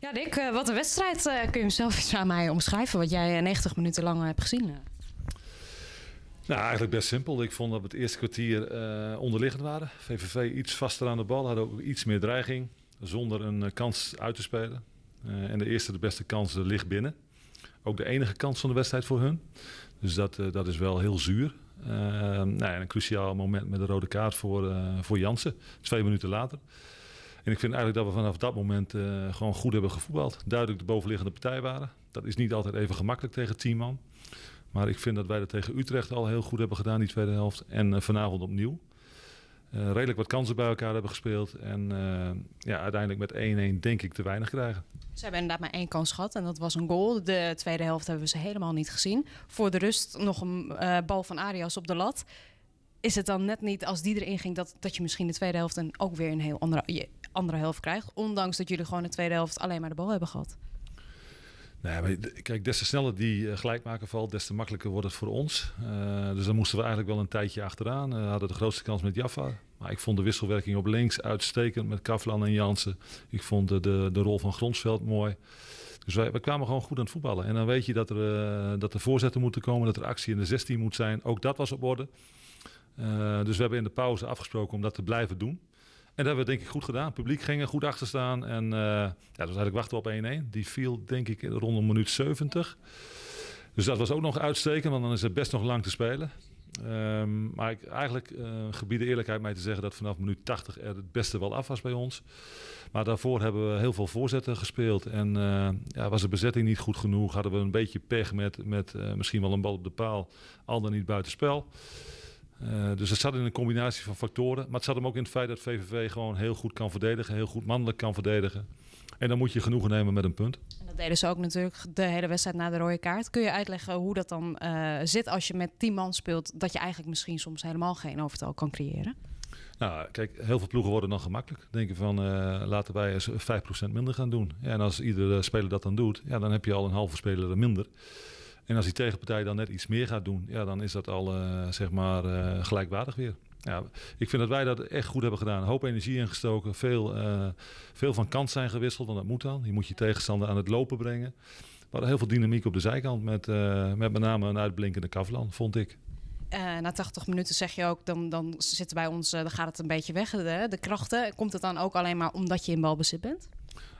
Ja, Dick, eh, wat een wedstrijd. Eh, kun je hem zelf aan mij omschrijven, wat jij 90 eh, minuten lang hebt gezien? Nou, eigenlijk best simpel. Ik vond dat we het eerste kwartier uh, onderliggend waren. VVV iets vaster aan de bal, hadden ook iets meer dreiging zonder een kans uit te spelen. en de eerste, de beste kans ligt binnen. Ook de enige kans van de wedstrijd voor hun. Dus dat, dat is wel heel zuur. nou, een cruciaal moment met de rode kaart voor, voor Jansen, twee minuten later. En ik vind eigenlijk dat we vanaf dat moment eh, gewoon goed hebben gevoetbald. Duidelijk de bovenliggende partij waren. Dat is niet altijd even gemakkelijk tegen teamman. man. Maar ik vind dat wij dat tegen Utrecht al heel goed hebben gedaan, die tweede helft. En eh, vanavond opnieuw. Eh, redelijk wat kansen bij elkaar hebben gespeeld. En ja, uiteindelijk met 1-1 denk ik te weinig krijgen. Ze hebben inderdaad maar één kans gehad en dat was een goal. De tweede helft hebben we ze helemaal niet gezien. Voor de rust nog een bal van Arias op de lat. Is het dan net niet als die erin ging dat, dat je misschien de tweede helft en ook weer een heel andere. Je, andere helft krijgt. Ondanks dat jullie gewoon de tweede helft alleen maar de bal hebben gehad. Nee, nou kijk, des te sneller die eh, gelijkmaker valt, des te makkelijker wordt het voor ons. Eh, dus dan moesten we eigenlijk wel een tijdje achteraan. Uh, hadden de grootste kans met Jaffa. Maar ik vond de wisselwerking op links uitstekend met Kavlan en Jansen. Ik vond de, de, de rol van Gronsveld mooi. Dus wij, wij, kwamen gewoon goed aan het voetballen. En dan weet je dat er, dat er voorzetten moeten komen, dat er actie in de 16 moet zijn. Ook dat was op orde. dus we hebben in de pauze afgesproken om dat te blijven doen dat hebben we denk ik goed gedaan. Het publiek ging er goed achter staan. En uh, ja, dat was eigenlijk wachten op 1-1. Die viel denk ik rondom minuut 70. Dus dat was ook nog uitstekend, want dan is het best nog lang te spelen. Ehm, maar ik, eigenlijk uh, gebied de eerlijkheid mij te zeggen dat vanaf minuut 80 er het beste wel af was bij ons. Maar daarvoor hebben we heel veel voorzetten gespeeld. En eh, ja, was de bezetting niet goed genoeg? Hadden we een beetje pech met, met misschien wel een bal op de paal, al dan niet buitenspel. spel. Eh, dus het zat in een combinatie van factoren. Maar het zat hem ook in het feit dat VVV gewoon heel goed kan verdedigen. Heel goed mannelijk kan verdedigen. En dan moet je genoegen nemen met een punt. En dat deden ze ook natuurlijk de hele wedstrijd na de rode kaart. Kun je uitleggen hoe dat dan eh, zit als je met tien man speelt... dat je eigenlijk misschien soms helemaal geen overtal kan creëren? Nou, kijk, heel veel ploegen worden dan gemakkelijk. Denken van, eh, laten wij eens 5% minder gaan doen. Ja, en als iedere speler dat dan doet, ja, dan heb je al een halve speler minder. En als die tegenpartij dan net iets meer gaat doen, ja, dan is dat al eh, zeg maar eh, gelijkwaardig weer. Ja, ik vind dat wij dat echt goed hebben gedaan. Een hoop energie ingestoken, veel, eh, veel van kant zijn gewisseld, want dat moet dan. Je moet je tegenstander aan het lopen brengen. Maar heel veel dynamiek op de zijkant met, met met name een uitblinkende Kavlan, vond ik. na 80 minuten zeg je ook, dan, dan zitten bij ons, dan gaat het een beetje weg, de, de krachten. Komt het dan ook alleen maar omdat je in balbezit bent?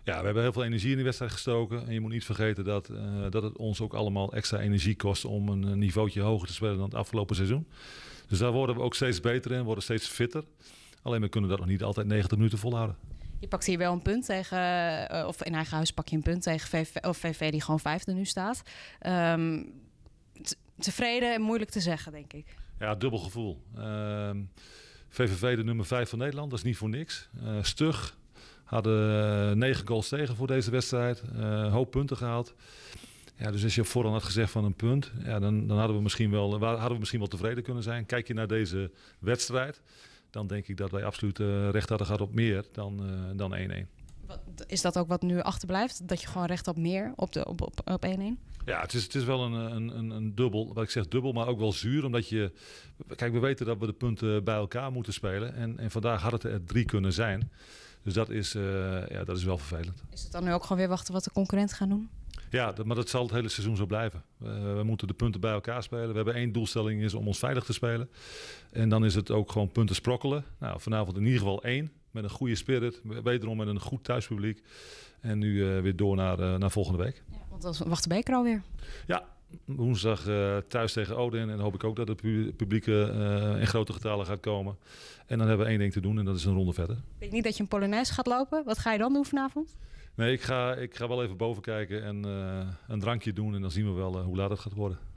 Ja, we hebben heel veel energie in de wedstrijd gestoken. En je moet niet vergeten dat, eh, dat het ons ook allemaal extra energie kost om een eh, niveautje hoger te spelen dan het afgelopen seizoen. Dus daar worden we ook steeds beter in, worden steeds fitter. Alleen we kunnen dat nog niet altijd 90 minuten volhouden. Je pakt hier wel een punt tegen, eh, of in eigen huis pak je een punt tegen VV, of VV die gewoon vijfde nu staat. Ehm, tevreden en moeilijk te zeggen, denk ik. Ja, dubbel gevoel. VVV ehm, de nummer 5 van Nederland, dat is niet voor niks. Uh, stug, Hadden eh, negen goals tegen voor deze wedstrijd. Een eh, hoop punten gehaald. Ja, dus als je op had gezegd van een punt, ja, dan, dan hadden, we misschien wel, hadden we misschien wel tevreden kunnen zijn. Kijk je naar deze wedstrijd, dan denk ik dat wij absoluut eh, recht hadden gehad op meer dan 1-1. is dat ook wat nu achterblijft? Dat je gewoon recht had op meer op 1 Op, op, op 1 -1? Ja, het is, het is wel eh, een, een, een, dubbel. Wat ik zeg dubbel, maar ook wel zuur. Omdat je. Kijk, we weten dat we de punten bij elkaar moeten spelen. En, en vandaag had het er drie kunnen zijn. Dus dat is, eh, ja, dat is wel vervelend. Is het dan nu ook gewoon weer wachten wat de concurrent gaat doen? Ja, maar dat zal het hele seizoen zo blijven. Eh, we moeten de punten bij elkaar spelen. We hebben één doelstelling is om ons veilig te spelen. En dan is het ook gewoon punten sprokkelen. Nou, vanavond in ieder geval één. Met een goede spirit, wederom met een goed thuispubliek. En nu eh, weer door naar, eh, naar volgende week. Ja, want dan wacht de beker alweer. Ja, woensdag eh, thuis tegen Odin. En dan hoop ik ook dat het publiek in grote getalen gaat komen. En dan hebben we één ding te doen en dat is een ronde verder. Ik denk niet dat je een Polonaise gaat lopen. Wat ga je dan doen vanavond? Nee, ik ga, ik ga wel even boven kijken en een drankje doen. En dan zien we wel hoe laat het gaat worden.